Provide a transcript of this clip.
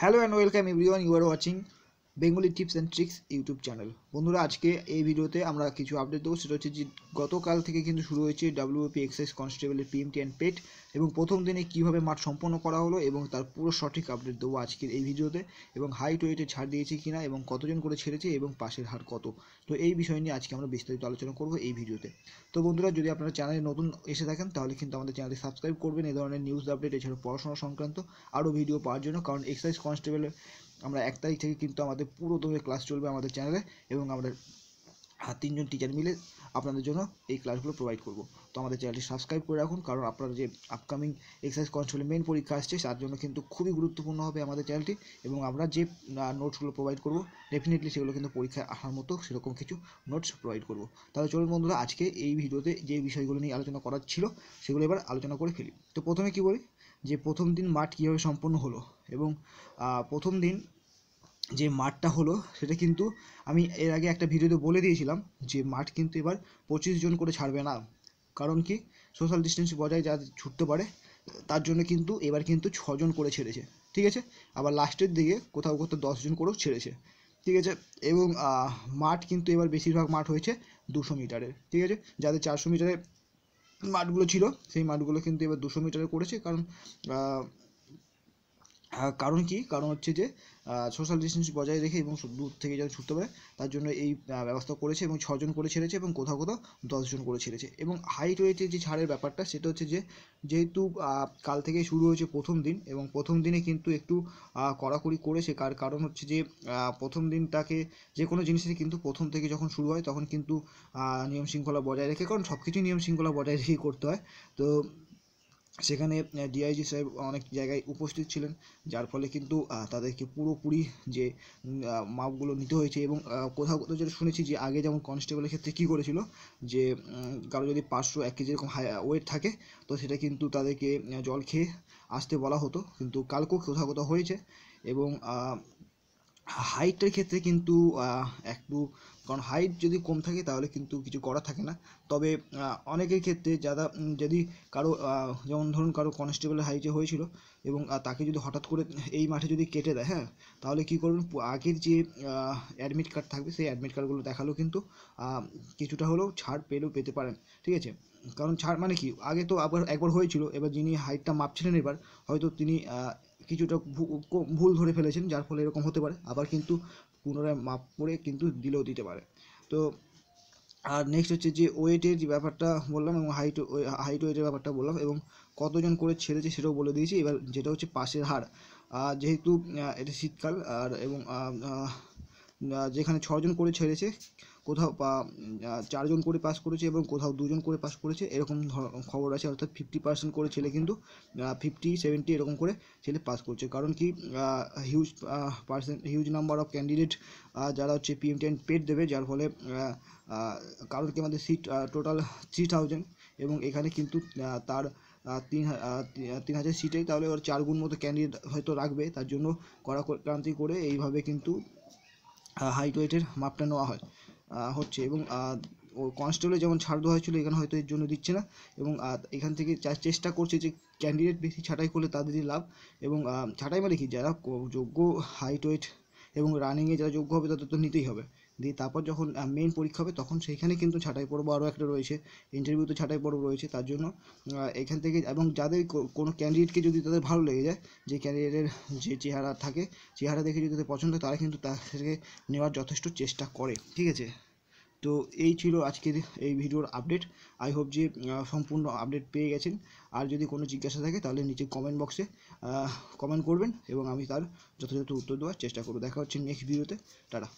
hello and welcome everyone you are watching Bengali tips and tricks YouTube channel বন্ধুরা আজকে এই ভিডিওতে আমরা কিছু আপডেট দেবো সেটা হচ্ছে যে গতকাল থেকে কিন্তু শুরু হয়েছে ডাব্লিউপি এক্সাইজ কনস্টেবলের পিএমটি অ্যান্ড পেট এবং প্রথম দিনে কীভাবে মাঠ সম্পন্ন করা হলো এবং তার পুরো সঠিক আপডেট দেবো আজকের এই ভিডিওতে এবং হাইট ওয়েটে ছাড় দিয়েছে কিনা এবং কতজন করে ছেড়েছে এবং পাশের হার কত তো এই বিষয় নিয়ে আজকে আমরা বিস্তারিত আলোচনা করব এই ভিডিওতে তো বন্ধুরা যদি আপনারা চ্যানেলে নতুন এসে থাকেন তাহলে কিন্তু আমাদের চ্যানেলটি সাবস্ক্রাইব করবেন এই ধরনের নিউজ আপডেট এছাড়াও পড়াশোনা সংক্রান্ত আরও ভিডিও পাওয়ার জন্য কারণ এক্সাইজ কনস্টেবলের আমরা এক তারিখ থেকে কিন্তু আমাদের পুরো দমে ক্লাস চলবে আমাদের চ্যানেলে এবং আমাদের তিনজন টিচার মিলে আপনাদের জন্য এই ক্লাসগুলো প্রোভাইড করব তো আমাদের চ্যানেলটি সাবস্ক্রাইব করে রাখুন কারণ আপনার যে আপকামিং এক্সারসাইজ কন্ট্রোলের মেন পরীক্ষা আসছে তার জন্য কিন্তু খুবই গুরুত্বপূর্ণ হবে আমাদের চ্যানেলটি এবং আমরা যে নোটসগুলো প্রোভাইড করব ডেফিনেটলি সেগুলো কিন্তু পরীক্ষায় আসার মতো সেরকম কিছু নোটস প্রোভাইড করব তাহলে চলুন বন্ধুরা আজকে এই ভিডিওতে যে বিষয়গুলো নিয়ে আলোচনা করার ছিল সেগুলো এবার আলোচনা করে ফেলি তো প্রথমে কি বলি যে প্রথম দিন মাঠ কীভাবে সম্পন্ন হলো এবং প্রথম দিন যে মাঠটা হলো সেটা কিন্তু আমি এর আগে একটা ভিডিওতে বলে দিয়েছিলাম যে মাঠ কিন্তু এবার পঁচিশ জন করে ছাড়বে না কারণ কি সোশ্যাল ডিস্টেন্স বজায় যা ছুটতে পারে তার জন্য কিন্তু এবার কিন্তু ছজন করে ছেড়েছে ঠিক আছে আবার লাস্টের দিকে কোথাও কোথাও দশজন করেও ছেড়েছে ঠিক আছে এবং মাঠ কিন্তু এবার বেশিরভাগ মাঠ হয়েছে দুশো মিটারের ঠিক আছে যাদের চারশো মিটারে মাঠগুলো ছিল সেই মাঠগুলো কিন্তু এবার দুশো মিটারে করেছে কারণ হ্যাঁ, কারণ কি কারণ হচ্ছে যে সোশ্যাল ডিস্টেন্স বজায় রেখে এবং দূর থেকে যাতে ছুটতে পারে তার জন্য এই ব্যবস্থা করেছে এবং ছজন করে ছেড়েছে এবং কোথাও কোথাও দশজন করে ছেড়েছে এবং হাইট ওয়েটের যে ছাড়ের ব্যাপারটা সেটা হচ্ছে যে যেহেতু কাল থেকে শুরু হয়েছে প্রথম দিন এবং প্রথম দিনে কিন্তু একটু কড়াকড়ি করেছে কার কারণ হচ্ছে যে প্রথম দিনটাকে যে কোনো জিনিসের কিন্তু প্রথম থেকে যখন শুরু হয় তখন কিন্তু নিয়ম শৃঙ্খলা বজায় রেখে কারণ সব কিছুই নিয়ম শৃঙ্খলা বজায় রেখেই করতে হয় তো সেখানে ডিআইজি সাহেব অনেক জায়গায় উপস্থিত ছিলেন যার ফলে কিন্তু তাদেরকে পুরোপুরি যে মাপগুলো নিতে হয়েছে এবং কোথাও কোথাও যেটা শুনেছি যে আগে যেমন কনস্টেবলের ক্ষেত্রে কী করেছিল যে কারো যদি পাঁচশো এক কেজি এরকম ওয়েট থাকে তো সেটা কিন্তু তাদেরকে জল খেয়ে আসতে বলা হতো কিন্তু কালকেও কোথাও কোথাও হয়েছে এবং হাইটের ক্ষেত্রে কিন্তু একটু কারণ হাইট যদি কম থাকে তাহলে কিন্তু কিছু করা থাকে না তবে অনেকের ক্ষেত্রে যারা যদি কারো যেমন ধরুন কারো কনস্টেবলের হাইটে হয়েছিল এবং তাকে যদি হঠাৎ করে এই মাঠে যদি কেটে দেয় হ্যাঁ তাহলে কি করবেন আগের যে অ্যাডমিট কার্ড থাকবে সেই অ্যাডমিট কার্ডগুলো দেখালেও কিন্তু কিছুটা হলেও ছাড় পেলেও পেতে পারেন ঠিক আছে কারণ ছাড় মানে কি আগে তো আবার একবার হয়েছিল এবার যিনি হাইটটা মাপছিলেন এবার হয়তো তিনি কিছুটা ভুল ধরে ফেলেছেন যার ফলে এরকম হতে পারে আবার কিন্তু পুনরায় মাপ করে কিন্তু দিলেও দিতে পারে তো আর নেক্সট হচ্ছে যে ওয়েটের যে ব্যাপারটা বললাম এবং হাইট হাইট ওয়েটের ব্যাপারটা বললাম এবং কতজন করে ছেড়েছে সেটাও বলে দিয়েছি এবার যেটা হচ্ছে পাশের হার যেহেতু এটা শীতকাল আর এবং যেখানে ছজন করে ছেড়েছে কোথাও চারজন করে পাস করেছে এবং কোথাও দুজন করে পাস করেছে এরকম খবর আছে অর্থাৎ ফিফটি পার্সেন্ট করে ছেলে কিন্তু ফিফটি সেভেন্টি এরকম করে ছেলে পাস করছে কারণ কি huge percent huge number of candidate যারা হচ্ছে পি টেন পেড দেবে যার ফলে কারণ কি আমাদের সিট টোটাল থ্রি থাউজেন্ড এবং এখানে কিন্তু তার তিন তিন হাজার সিটে তাহলে ওর চার গুণ মতো ক্যান্ডিডেট হয়তো রাখবে তার জন্য কড়াক্রান্তি করে এইভাবে কিন্তু হাইট ওয়েটের মাপটা নেওয়া হয় হচ্ছে এবং ও কনস্টেবলে যেমন ছাড় দেওয়া হয়েছিল এখানে হয়তো এর জন্য দিচ্ছে না এবং এখান থেকে চেষ্টা করছে যে ক্যান্ডিডেট বেশি ছাঁটাই করলে তাদেরই লাভ এবং ছাঁটাই মানে কি যারা যোগ্য হাইট ওয়েট এবং রানিংয়ে যারা যোগ্য হবে তাদের তো নিতেই হবে দিয়ে তারপর যখন মেন পরীক্ষা হবে তখন সেইখানে কিন্তু ছাঁটাই পর্ব আরও একটা রয়েছে ইন্টারভিউতে ছাঁটাই পর্ব রয়েছে তার জন্য এখান থেকে এবং যাদের কোনো ক্যান্ডিডেটকে যদি তাদের ভালো লেগে যায় যে ক্যান্ডিডেটের যে চেহারা থাকে চেহারা দেখে যদি তাদের পছন্দ হয় তারা কিন্তু তাদেরকে নেওয়ার যথেষ্ট চেষ্টা করে ঠিক আছে তো এই ছিল আজকের এই ভিডিওর আপডেট আই হোপ যে সম্পূর্ণ আপডেট পেয়ে গেছেন আর যদি কোনো জিজ্ঞাসা থাকে তাহলে নিচে কমেন্ট বক্সে কমেন্ট করবেন এবং আমি তার যথাযথ উত্তর দেওয়ার চেষ্টা করব দেখা হচ্ছে নেক্সট ভিডিওতে টাটা